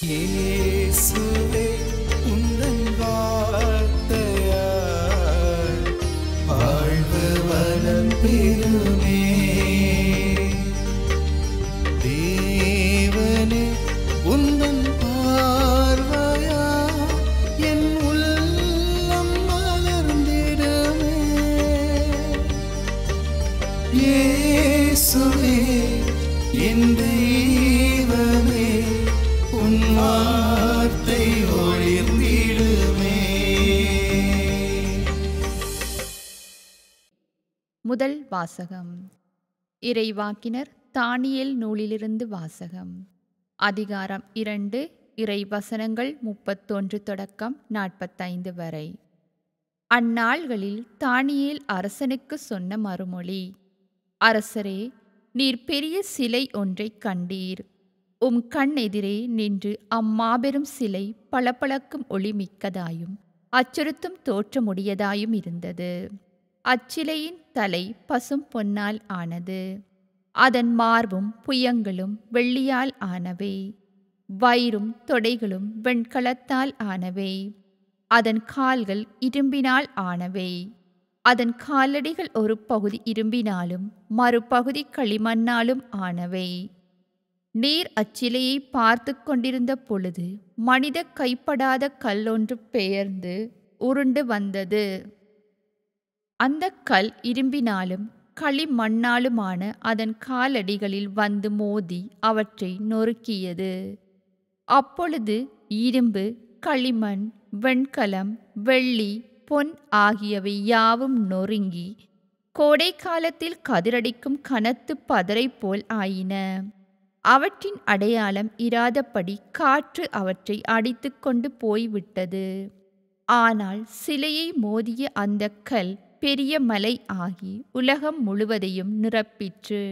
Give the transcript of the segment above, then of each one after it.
Yeah. முதல் வாசகம் இறைவாக்கினர் தானியல் நூலிலிருந்து வாசகம் அதிகாரம் இரண்டு இறைவசனங்கள் முப்பத்தொன்று தொடக்கம் நாற்பத்தைந்து வரை அந்நாள்களில் தானியேல் அரசனுக்கு சொன்ன மறுமொழி அரசரே நீர் பெரிய சிலை ஒன்றை கண்டீர் உம் கண் எதிரே நின்று அம்மாபெரும் சிலை பளபளக்கும் ஒளிமிக்கதாயும் அச்சுறுத்தும் தோற்றமுடியதாயும் இருந்தது அச்சிலையின் தலை பசும் பொன்னால் ஆனது அதன் மார்பும் புயங்களும் வெள்ளியால் ஆனவை வயிறும் தொடைகளும் வெண்கலத்தால் ஆனவை அதன் கால்கள் இரும்பினால் ஆனவை அதன் காலடிகள் ஒரு பகுதி இரும்பினாலும் மறுபகுதி களிமண்ணாலும் ஆனவை நீர் அச்சிலையை பார்த்து கொண்டிருந்த பொழுது மனித கைப்படாத கல்லொன்று பெயர்ந்து உருண்டு வந்தது அந்த கல் இரும்பினாலும் களிமண்ணாலுமான அதன் காலடிகளில் வந்து மோதி அவற்றை நொறுக்கியது அப்பொழுது இரும்பு களிமண் வெண்கலம் வெள்ளி பொன் ஆகியவை யாவும் நொறுங்கி கோடை காலத்தில் கதிரடிக்கும் கனத்து பதரை போல் ஆயின அவற்றின் அடையாளம் இராதபடி காற்று அவற்றை அடித்து கொண்டு போய்விட்டது ஆனால் சிலையை மோதிய அந்த கல் பெரிய மலை ஆகி உலகம் முழுவதையும் நிரப்பிற்று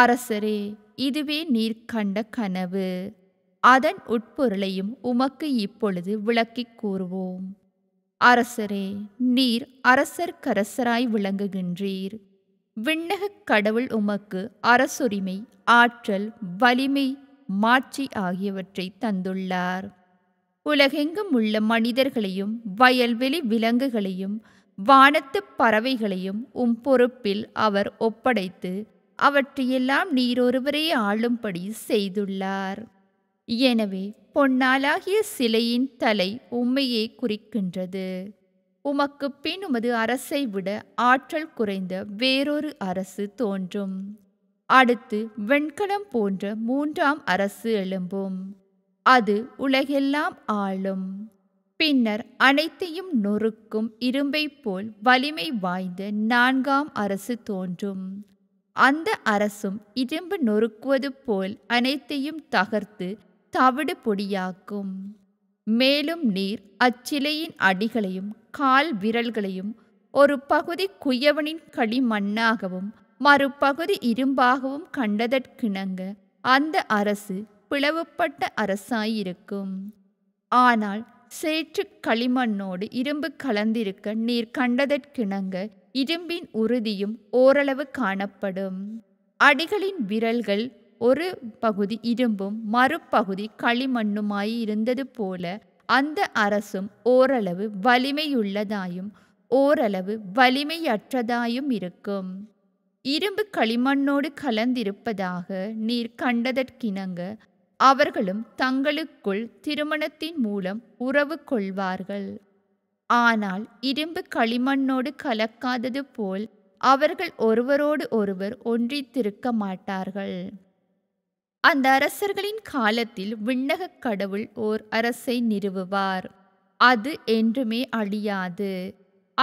அரசரே இதுவே நீர் கண்ட கனவு அதன் உட்பொருளையும் உமக்கு இப்பொழுது விளக்கிக் கூறுவோம் அரசரே நீர் அரசர் கரசராய் விளங்குகின்றீர் விண்ணகக் கடவுள் உமக்கு அரசுரிமை ஆற்றல் வலிமை மாட்சி ஆகியவற்றை தந்துள்ளார் உலகெங்கும் உள்ள மனிதர்களையும் வயல்வெளி விலங்குகளையும் வானத்து பறவைகளையும் உம் பொறுப்பில் அவர் ஒப்படைத்து அவற்றையெல்லாம் நீரொருவரே ஆளும்படி செய்துள்ளார் எனவே பொன்னாலாகிய சிலையின் தலை உம்மையே குறிக்கின்றது உமக்கு பின் உமது அரசை விட ஆற்றல் குறைந்த வேறொரு அரசு தோன்றும் அடுத்து வெண்கலம் போன்ற மூன்றாம் அரசு எழும்பும் அது உலகெல்லாம் ஆளும் பின்னர் அனைத்தையும் நொறுக்கும் இரும்பை போல் வலிமை வாய்ந்த நான்காம் அரசு தோன்றும் அந்த அரசும் இரும்பு நொறுக்குவது போல் அனைத்தையும் தகர்த்து தவிடு பொடியாக்கும் மேலும் நீர் அச்சிலையின் அடிகளையும் கால் விரல்களையும் ஒரு பகுதி குயவனின் களிமண்ணாகவும் மறுபகுதி இரும்பாகவும் கண்டதற்கிணங்க அந்த அரசு பிளவுபட்ட அரசாயிருக்கும் ஆனால் சேற்று களிமண்ணோடு இரும்பு கலந்திருக்க நீர் கண்டதற்கிணங்க இரும்பின் உறுதியும் ஓரளவு காணப்படும் அடிகளின் விரல்கள் ஒரு பகுதி இரும்பும் மறுபகுதி களிமண்ணுமாய் இருந்தது போல அந்த அரசும் ஓரளவு வலிமையுள்ளதாயும் ஓரளவு வலிமையற்றதாயும் இருக்கும் இரும்பு களிமண்ணோடு கலந்திருப்பதாக நீர் கண்டதற்கிணங்க அவர்களும் தங்களுக்குள் திருமணத்தின் மூலம் உறவு கொள்வார்கள் ஆனால் இரும்பு களிமண்ணோடு கலக்காதது போல் அவர்கள் ஒருவரோடு ஒருவர் ஒன்றித்திருக்க மாட்டார்கள் அந்த அரசர்களின் காலத்தில் விண்ணக கடவுள் ஓர் அரசை நிறுவுவார் அது என்றுமே அழியாது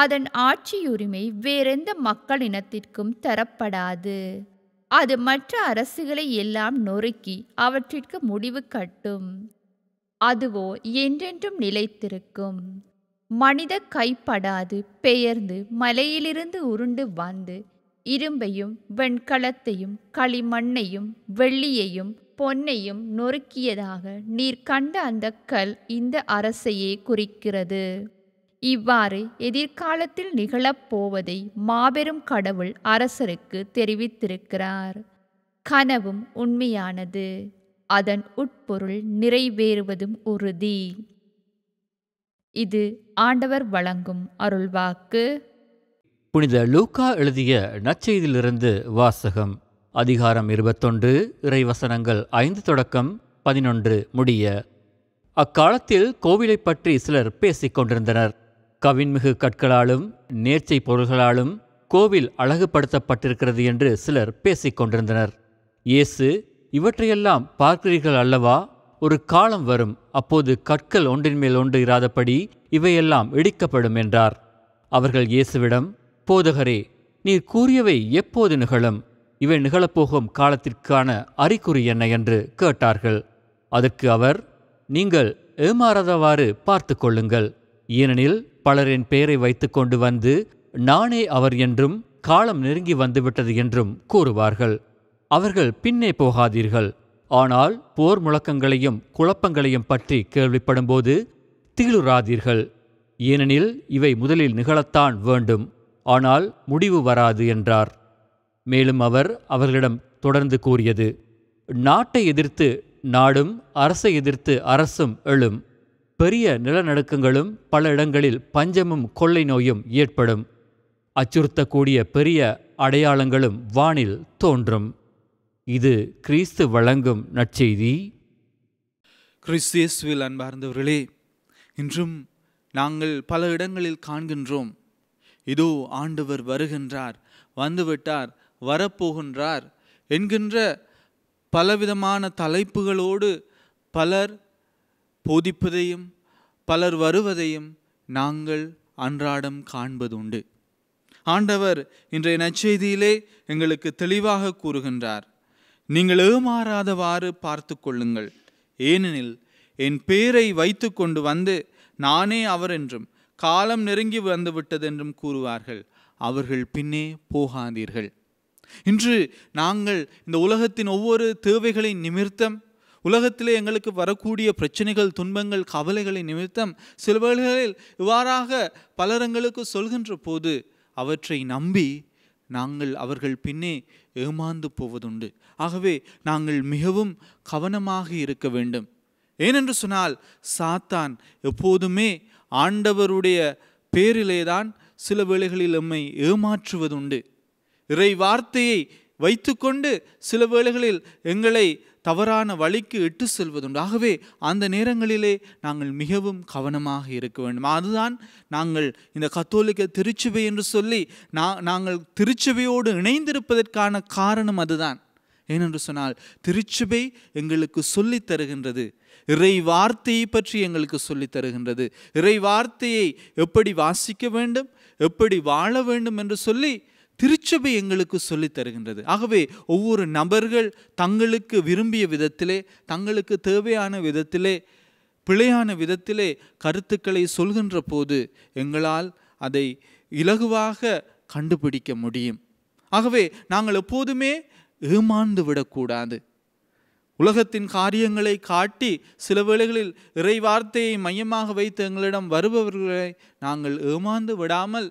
அதன் ஆட்சியுரிமை வேறெந்த மக்களினத்திற்கும் தரப்படாது அது மற்ற அரசுகளை எல்லாம் நொறுக்கி அவற்றிற்கு முடிவு கட்டும் அதுவோ என்றென்றும் நிலைத்திருக்கும் மனித கைப்படாது பெயர்ந்து மலையிலிருந்து உருண்டு வந்து இரும்பையும் வெண்கலத்தையும் களிமண்ணையும் வெள்ளியையும் பொன்னையும் நொறுக்கியதாக நீர் கண்ட அந்த கல் இந்த அரசையே குறிக்கிறது இவ்வாறு எதிர்காலத்தில் நிகழப்போவதை மாபெரும் கடவுள் அரசருக்கு தெரிவித்திருக்கிறார் கனவும் உண்மையானது அதன் உட்பொருள் நிறைவேறுவதும் உறுதி இது ஆண்டவர் வழங்கும் அருள்வாக்கு புனித லூக்கா எழுதிய நச்செய்தியிலிருந்து வாசகம் அதிகாரம் இருபத்தொன்று இறைவசனங்கள் ஐந்து தொடக்கம் பதினொன்று முடிய அக்காலத்தில் கோவிலை பற்றி சிலர் பேசிக் கொண்டிருந்தனர் கவின்மிகு கற்களாலும் நேர்ச்சை பொருள்களாலும் கோவில் அழகுபடுத்தப்பட்டிருக்கிறது என்று சிலர் பேசிக் கொண்டிருந்தனர் இயேசு இவற்றையெல்லாம் பார்க்கிறீர்கள் அல்லவா ஒரு காலம் வரும் அப்போது கற்கள் ஒன்றின் மேல் ஒன்று இராதபடி இவையெல்லாம் இடிக்கப்படும் என்றார் அவர்கள் இயேசுவிடம் போதகரே நீர் கூறியவை எப்போது நிகழும் இவை நிகழப்போகும் காலத்திற்கான அறிகுறி என்ன என்று கேட்டார்கள் அதற்கு அவர் நீங்கள் ஏமாறாதவாறு பார்த்து கொள்ளுங்கள் ஏனெனில் பலரின் பெயரை வைத்துக்கொண்டு வந்து நானே அவர் என்றும் காலம் நெருங்கி வந்துவிட்டது என்றும் கூறுவார்கள் அவர்கள் பின்னே போகாதீர்கள் ஆனால் போர் முழக்கங்களையும் குழப்பங்களையும் பற்றி கேள்விப்படும்போது திகிலுறாதீர்கள் ஏனெனில் இவை முதலில் நிகழத்தான் வேண்டும் ஆனால் முடிவு வராது என்றார் மேலும் அவர் அவர்களிடம் தொடர்ந்து கூறியது நாட்டை எதிர்த்து நாடும் அரசை எதிர்த்து அரசும் எழும் பெரிய நிலநடுக்கங்களும் பல இடங்களில் பஞ்சமும் கொள்ளை நோயும் ஏற்படும் அச்சுறுத்தக்கூடிய பெரிய அடையாளங்களும் வானில் தோன்றும் இது கிறிஸ்து வழங்கும் நற்செய்தி கிறிஸ்தியஸ்வில் அன்பார்ந்தவர்களே இன்றும் நாங்கள் பல இடங்களில் காண்கின்றோம் இதோ ஆண்டவர் வருகின்றார் வந்துவிட்டார் வரப்போகின்றார் என்கின்ற பலவிதமான தலைப்புகளோடு பலர் போதிப்பதையும் பலர் வருவதையும் நாங்கள் அன்றாடம் காண்பது உண்டு ஆண்டவர் இன்றைய நச்செய்தியிலே எங்களுக்கு தெளிவாக கூறுகின்றார் நீங்கள் ஏமாறாதவாறு பார்த்து கொள்ளுங்கள் ஏனெனில் என் பேரை வைத்து கொண்டு வந்து நானே அவர் என்றும் காலம் நெருங்கி வந்துவிட்டது என்றும் கூறுவார்கள் அவர்கள் பின்னே போகாதீர்கள் இன்று நாங்கள் இந்த உலகத்தின் ஒவ்வொரு தேவைகளின் நிமித்தம் உலகத்திலே எங்களுக்கு வரக்கூடிய பிரச்சனைகள் துன்பங்கள் கவலைகளை நிமித்தம் சில வேளைகளில் இவ்வாறாக பலரங்களுக்கு சொல்கின்ற போது அவற்றை நம்பி நாங்கள் அவர்கள் பின்னே ஏமாந்து போவதுண்டு ஆகவே நாங்கள் மிகவும் கவனமாக இருக்க வேண்டும் ஏனென்று சொன்னால் சாத்தான் எப்போதுமே ஆண்டவருடைய பேரிலேதான் சில வேளைகளில் எம்மை ஏமாற்றுவதுண்டு இறை வார்த்தையை வைத்துக்கொண்டு சில வேளைகளில் எங்களை தவறான வழிக்கு இட்டு செல்வதுண்டு ஆகவே அந்த நேரங்களிலே நாங்கள் மிகவும் கவனமாக இருக்க வேண்டும் அதுதான் நாங்கள் இந்த கத்தோலிக்க திருச்சபை என்று சொல்லி நாங்கள் திருச்சபையோடு இணைந்திருப்பதற்கான காரணம் அதுதான் ஏனென்று சொன்னால் திருச்சபை எங்களுக்கு சொல்லி தருகின்றது இறை வார்த்தையை பற்றி எங்களுக்கு சொல்லி தருகின்றது இறை வார்த்தையை எப்படி வாசிக்க வேண்டும் எப்படி வாழ வேண்டும் என்று சொல்லி திருச்சபை எங்களுக்கு சொல்லி தருகின்றது ஆகவே ஒவ்வொரு நபர்கள் தங்களுக்கு விரும்பிய விதத்திலே தங்களுக்கு தேவையான விதத்திலே பிழையான விதத்திலே கருத்துக்களை சொல்கின்ற போது எங்களால் அதை இலகுவாக கண்டுபிடிக்க முடியும் ஆகவே நாங்கள் எப்போதுமே ஏமாந்து விடக்கூடாது உலகத்தின் காரியங்களை காட்டி சில வேளைகளில் இறைவார்த்தையை மையமாக வைத்து எங்களிடம் வருபவர்களை நாங்கள் ஏமாந்து விடாமல்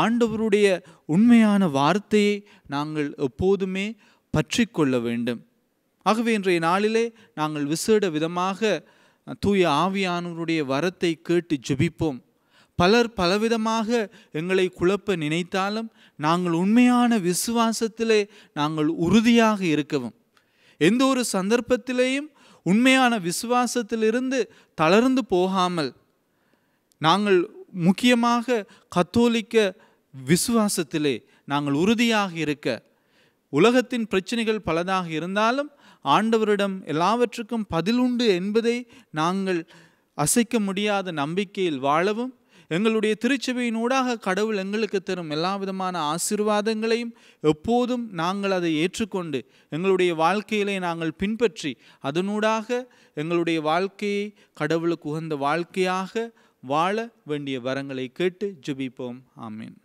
ஆண்டவருடைய உண்மையான வார்த்தையை நாங்கள் எப்போதுமே பற்றி கொள்ள வேண்டும் ஆகவே இன்றைய நாளிலே நாங்கள் விசேட விதமாக தூய ஆவியானவருடைய வரத்தை கேட்டு ஜெபிப்போம் பலர் பலவிதமாக எங்களை குழப்ப நினைத்தாலும் நாங்கள் உண்மையான விசுவாசத்திலே நாங்கள் உறுதியாக இருக்கவும் எந்த ஒரு சந்தர்ப்பத்திலேயும் உண்மையான விசுவாசத்திலிருந்து தளர்ந்து போகாமல் நாங்கள் முக்கியமாக கத்தோலிக்க விசுவாசத்திலே நாங்கள் உறுதியாக இருக்க உலகத்தின் பிரச்சனைகள் பலதாக இருந்தாலும் ஆண்டவரிடம் எல்லாவற்றுக்கும் பதில் உண்டு என்பதை நாங்கள் அசைக்க முடியாத நம்பிக்கையில் வாழவும் எங்களுடைய திருச்சபையினூடாக கடவுள் எங்களுக்கு தரும் எல்லா விதமான ஆசிர்வாதங்களையும் எப்போதும் நாங்கள் அதை ஏற்றுக்கொண்டு எங்களுடைய வாழ்க்கையிலே நாங்கள் பின்பற்றி அதனூடாக எங்களுடைய வாழ்க்கையை கடவுளுக்கு உகந்த வாழ்க்கையாக வாழ வேண்டிய வரங்களை கேட்டு ஜுபிப்போம் ஆமீன்